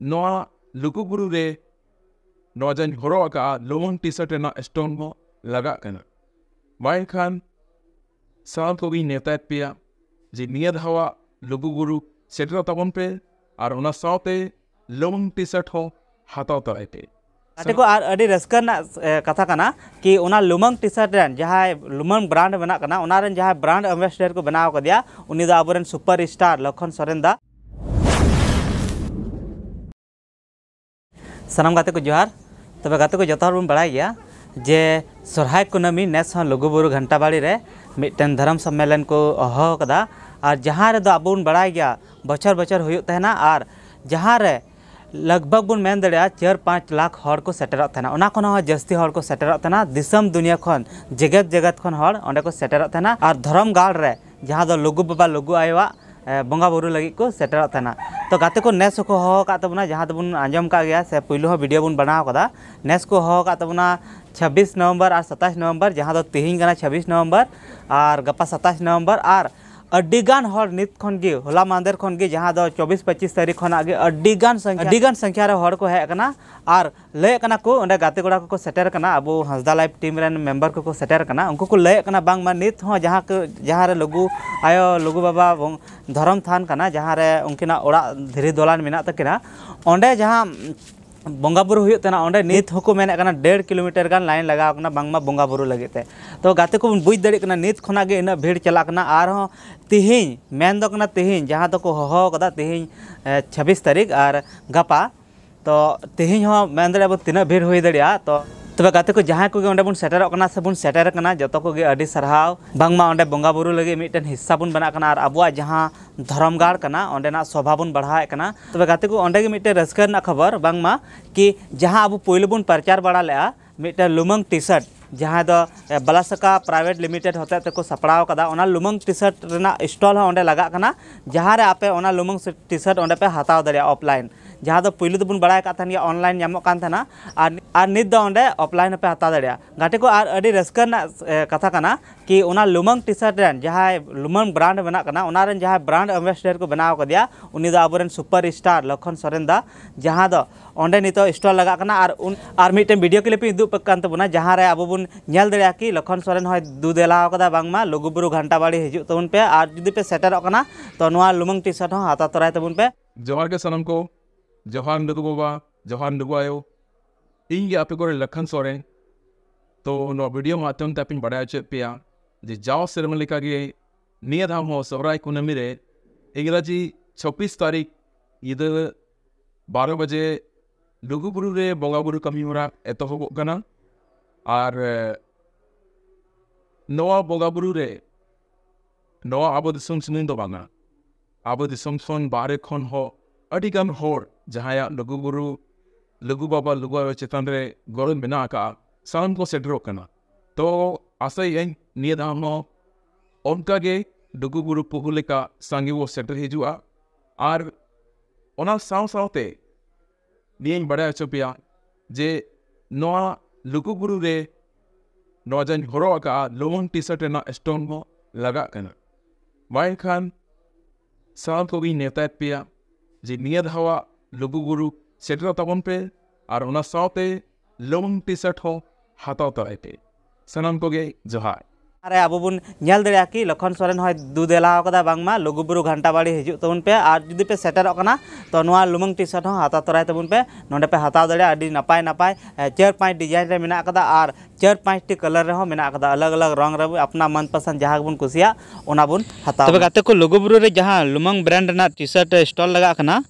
ᱱᱚᱣᱟ ᱞᱩᱜᱩᱵᱩᱨᱩ ᱨᱮ ᱱᱚᱣᱟ ᱡᱟᱧ ᱦᱚᱨᱚᱜ ᱟᱠᱟᱫᱼᱟ ᱞᱚᱜᱚᱱ ᱴᱤ ᱥᱟᱨᱴ ᱨᱮᱱᱟᱜ ᱥᱴᱳᱱ ᱦᱚᱸ ᱞᱟᱜᱟᱜ ᱠᱟᱱᱟ ᱵᱟᱝᱠᱷᱟᱱ ᱥᱟᱱᱟᱢ ᱠᱚᱜᱮᱧ ᱱᱮᱣᱛᱟᱭᱮᱫ ᱯᱮᱭᱟ ᱡᱮ ᱱᱤᱭᱟᱹ ᱫᱷᱟᱣᱟᱜ ᱞᱩᱜᱩᱵᱩᱨᱩ ᱥᱮᱴᱮᱨ ᱛᱟᱵᱚᱱ ᱯᱮ ᱟᱨ ᱚᱱᱟ ᱥᱟᱶᱛᱮ ᱞᱚᱜᱚᱱ ᱴᱤ ᱥᱟᱨᱴ ᱦᱚᱸ ᱦᱟᱛᱟᱣ ᱛᱟᱨᱟᱭ ᱯᱮ ᱟᱴᱮᱠᱚ ᱟᱨ ᱟᱹᱰᱤ ᱨᱟᱹᱥᱠᱟᱹ ᱨᱮᱱᱟᱜ ᱠᱟᱛᱷᱟ ᱠᱟᱱᱟ ᱠᱤ ᱚᱱᱟ ᱞᱩᱢᱟᱹᱝ ᱴᱤ ᱥᱟᱨᱴ ᱨᱮᱱ ᱡᱟᱦᱟᱸᱭ ᱞᱩᱢᱟᱹᱝ ᱵᱨᱟᱱᱰ ᱢᱮᱱᱟᱜ ᱠᱟᱱᱟ ᱚᱱᱟ ᱨᱮᱱ ᱡᱟᱦᱟᱸᱭ ᱵᱨᱟᱱᱰ ᱮᱢᱵᱮᱥᱰᱟᱨ ᱠᱚ ᱵᱮᱱᱟᱣ ᱟᱠᱟᱫᱮᱭᱟ ᱩᱱᱤ ᱫᱚ ᱟᱵᱚᱨᱮᱱ ᱥᱩᱯᱟᱨ ᱥᱴᱟᱨ ᱞᱚᱠᱷᱚᱱ ᱥᱚᱨᱮᱱ ᱫᱟ सामम गाते को जोहार तब गाते को जो बड़ा गया जे सरहाय कुनमी ने लुगुबु घंटाबाड़ी मिट्टन धर्म सम्मेलन को अहोकदा और जहाँ अब बड़ा गया बचर बचर होना और जहाँ लगभग बन मेन दड़ा चार पाँच लाख हर को सेटेना जस्ती को सेटेना दुनिया खन जेगत जेगत खन अंडे को सेटेना और धर्म गाड़ रहा लुगु बाबा लुगु आयोवा बंगा बोरू लगी को सेटरा तो गाते को नेस को हाबना जहाँ तब तो आजम का गया से पुलो भिडियो बन बनाकदा नेस को हाबना छब्बीस नवंबर और सत्ाईस नवंबर जहाँ तो तेहेना छब्बीस नवंबर और गपा सत्ाईस नवंबर और अड्डीगान होला मांदेर खन जहाँ दो तारीख खन संख्या को और लैकना को गाते गोड़ा को सेटेर अब हंसदा लाइफ टीम रेन को सेटेर उनको को लैकना बांग मा नित हो के आयो लुगु बाबा धरम थान जहाँ उनकी धीरे दलान मेना तक अंडे जहाँ बंगाबुरु बुरु हुए अंडे नित होको डेढ़ किलोमीटर गान लाइन लगावना बांगमा बंगाबुरु बुरु लगे तो गाते को बुझ दड़े नित खना गे इना भीड़ चलाकना और हो तेहेन मेन दो कना तेहेन जहां दो को तेहेन 26 तारीख और गपा तो तेहेन मेन दड़े तीना भीड़ हो दड़िया तो तब गाते को जहाँ को सेटर से बन सेटर जो को सारा बांगमा अंडे बंगा बुरु लगे मिटन हिस्सा बन बना और अब जहाँ धर्मगार अंडेना शोभा बन बढ़ाए तब गाते को अंडे मिटन रस्कर खबर बांगमा कि जहाँ अब पोलो बन प्रचार बड़ा लेगा मिटन लुमंग टी शर्ट जहाँ दो बलासका प्राइवेट लिमिटेड होते तक तो सपड़ा लुमंग टी शर्ट स्टॉल लगा जहाँ रे आपे लुमंग टी शर्ट पे हताव दफलाइन जहाँ दो तो पहले तो बन बड़ा या ऑनलाइन ऑफलाइन पे हता दड़िया घाटे को और अड़ी ना कथा काना कि उना लुमंग टी-शर्ट जहाँ लुमंग ब्रांड बना जहाँ ब्रांड एम्बेसडर को बनाव कदिया उनी सुपर स्टार लखन सोरेन जहाँ तो तो दो नित स्टॉल लगा और उन और मिटन वीडियो क्लिप इदु पक्कान जहाँ अब आबो बन नेल कि लखन सोरेन होय दु देला कदा घंटा बाड़ी हिजु तबन पे और जुदीपे पे सेटर तो लुमंग टी-शर्ट हता तराय तबन पे जवाहर के सनम को Johan Nduguba, Johan Nduguayo, इन apigore Lakhan Soren, तो वीडियो माध्यम तपिन बड़ा पिया जे जाओ सिरमलिका के नियधाम हो सौराय कुनमी रे छब्बीस तारीख इधर बारह बजे लुगुबुरु रे बोंगाबुरु कमी हो रहा और तो नवा बोंगाबुरु रे नवा सुन बारे खन हो अटीगन हर जहाँ लघुबू लघु बाबा लघु आयो चितान गोर मे साम को सेटरक तो आशा दौनगे लघुबू का सांगे वो सेटर हजते बड़ा अच्छे जे लघुबू जी हर लोन टी शर्ट स्टोन लगा बाखान साम को नेता पे જે નિયત હવા લઘુગુરુ ક્ષેત્ર તપન પે আর ওনার সাথে লং টি শার্ট হো হাতাও তরাই পে সানাম কোগে জোহার আরে আবুবুন নেল দড়ে কি লখন সরেন হয় দুধ এলা কদা বাংমা লগুবুরু ঘন্টা বাড়ি হিজুক তবুন পে আর যদি পে সেটের কনা তো নোয়া লুমং টি শার্ট হো হাতা তরাই তবুন পে নন্ডে পে হাতাও দড়ে আডি নাপায় নাপায় চার পাঁচ ডিজাইন রে মিনা কদা আর चार पाँच टी कलर रहे हों अलग अलग रंग रहे अपना मनपसंद जहाँ बन कुसिया उना बन हता तब गाते को लुगुबुरु रे जहाँ लुमंग ब्रांड ना टी शर्ट स्टॉल लगा खना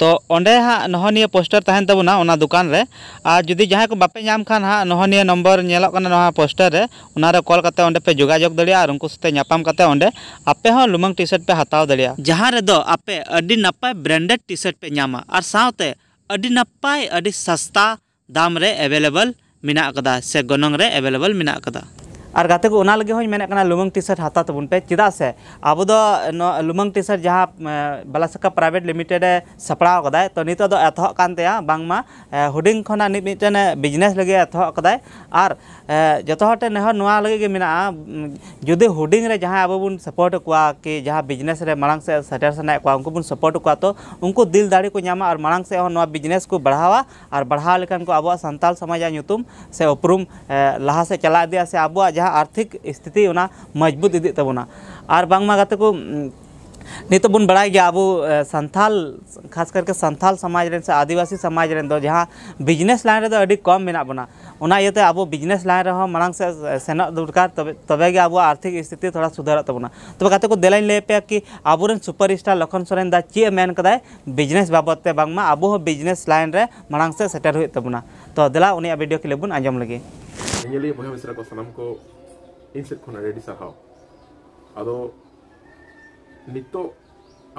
तो ओंडे हाँ नहनिया पोस्टर तहन तबुना उना दुकान रे आ जदी जहाँ को बापे जाम खान हा नहनिया नंबर नेलो कना नहा पोस्टर रे उना रे कॉल करते ओंडे पे जोगाजोग दलिया आर उनको सते नपाम करते ओंडे आपे हो हाँ लुमंग टी शर्ट पे हताव दलिया जहाँ रे दो आपे अडी नपाय ब्रांडेड टी शर्ट पे नामा आर साउते अडी नपाय अडी सस्ता दाम रे अवेलेबल ᱢᱮᱱᱟᱜ ᱟᱠᱟᱫᱟ ᱥᱮ ᱜᱚᱱᱚᱝ ᱨᱮ ᱮᱵᱮᱞᱮᱵᱮᱞ ᱢᱮᱱᱟᱜ ᱟᱠᱟᱫᱟ और गाते को ना लगे होई लुमंग टी शर्ट हाथा तबन तो पे चेदा से अब तो लुमंग टी शर्ट जहाँ बलासका प्राइवेट लिमिटेड सपड़ा कदाय तो, तो नित एथब कानतेया बांगमा हुडिंग बिजनेस लगे एथब कदाय और जतो हटे नेह नवा लगे के मेना जुदे जहाँ अब बन सपोर्ट को कि जहाँ बिजनेस मांग से सटर सना कुआ उनको बन सपोर्ट कुआ तो उनको दिल दाड़ी को नामा और मांग से नवा को बढ़ावा और बढ़ावा लेकिन को अब सानताल समाज से उपरूम लहा से चला से अब जहाँ आर्थिक स्थिति मजबूत इतना और बात को नित बन बड़ा अब संथाल खास करके संथाल समाज से आदिवासी समाज जहाँ बिजनेस लाइन अभी कम मे बना अब बिजनेस लाइन मांग से सेन दरकार तब तबे अब आर्थिक स्थिति थोड़ा सुधार तबना तब गाते को दिलाई लैपे कि अब सुपर स्टार लखन सोरेन दा चे मेनकदाय बिजनेस बाबद बामा अब बिजनेस लाइन में मांग से सेटर होता तो दिला उन भिडियो क्लिप बन आजम लगे इनसेट को रेडी सारा अद नित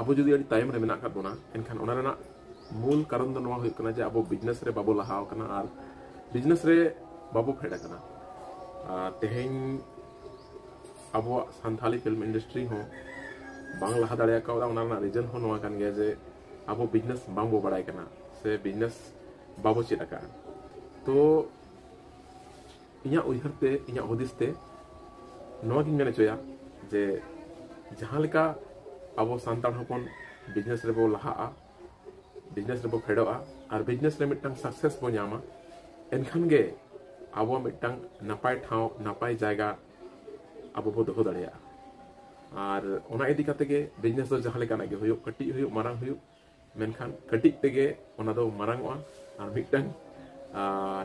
अब जुदी तयम एनखाना मूल कारण तो जे अब बीजनेस बाबो लहा बीजनेस बाबो फेडना तेह अब सानी फिल्म इंडस्ट्री बांग लहा दादा रिजन गया जे अब बीजनेस बो बना से बीजनेस बाबो चेक तो इं उ हदिसते जे जहाँ अब बिजनेस रेबो लहा बिजनेस रेबो फेड़ा और बिजनेस मिट्टांग सक्सेस बो नामा एनखानगे अब मिट्टांग नपाय ठाव नपाय जायगा अब बो दो दिखातेगे बिजनेस दो जहाँ कटी हुयु कटी तेगे ओना दो और मिट्टांग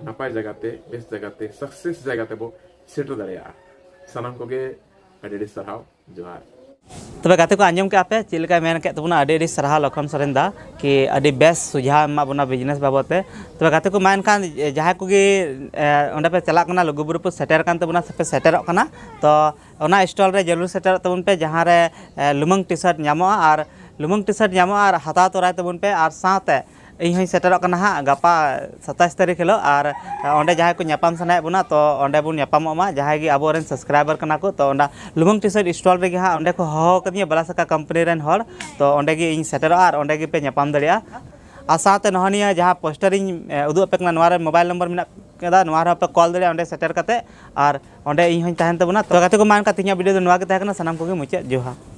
नपाय जगह बेस जगह सक्सेस जायगाते बो सेटल दाड़ेया जहा तब गाते को आजम के आपे चिलका तबना आडी आडी सरहा लखन सरेन कि आडी बेस सुझा मा बना बिजनेस बाबते तब गाते को मान कान जहा को कि पे चलना कना लुगुबुर पे सेटर कान तबना से पे सेटर तो ओना रे जरूर सेटर तबन पे जहा लुमंग टी-शर्ट नामो लुमंग टी-शर्ट नामो आर हाता तबन पे और साते इन सेटर हाँ गपा सत्ताईस तारीख हिल और जहाँ को नापाम सना बोना तो अंबाम जहाँ की अब सब्सक्राइबर को तो लुभंग टी शर्ट स्टल रही हाँ अंक हहकदी बला सका कम्पनी तो अंगी सेटर और अंपे नापाम दाते नहनिया जहाँ उदूपे मोबाइल नम्बर मे पे कॉल दिए अंत सेटर करते अंत तो गति को मान कहते हैं भिडियो सामान को मुचाद जोहा